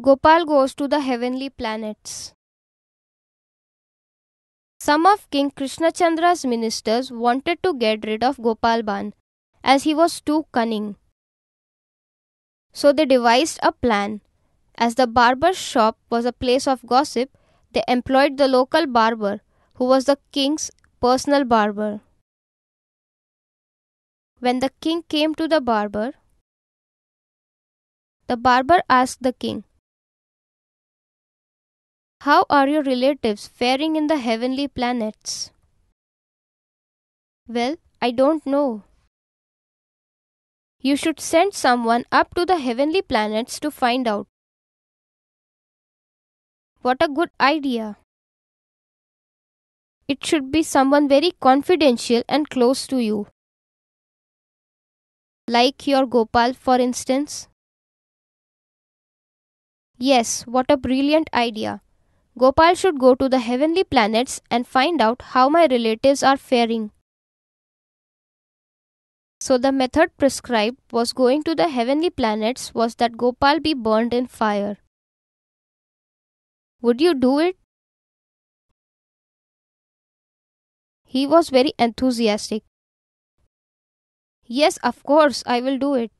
Gopal goes to the heavenly planets. Some of King Krishnachandra's ministers wanted to get rid of Gopal Ban as he was too cunning. So they devised a plan. As the barber's shop was a place of gossip, they employed the local barber, who was the king's personal barber. When the king came to the barber, the barber asked the king, how are your relatives faring in the heavenly planets? Well, I don't know. You should send someone up to the heavenly planets to find out. What a good idea! It should be someone very confidential and close to you. Like your Gopal, for instance. Yes, what a brilliant idea! Gopal should go to the heavenly planets and find out how my relatives are faring. So, the method prescribed was going to the heavenly planets was that Gopal be burned in fire. Would you do it? He was very enthusiastic. Yes, of course, I will do it.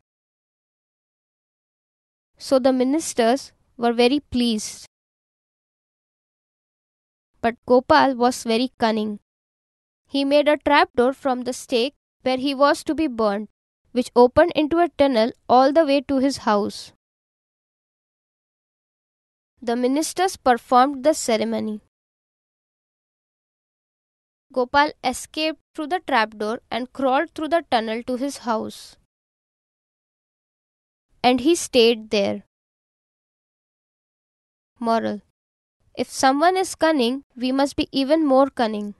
So the ministers were very pleased. But Gopal was very cunning. He made a trapdoor from the stake where he was to be burned, which opened into a tunnel all the way to his house. The ministers performed the ceremony. Gopal escaped through the trapdoor and crawled through the tunnel to his house. And he stayed there. Moral if someone is cunning, we must be even more cunning.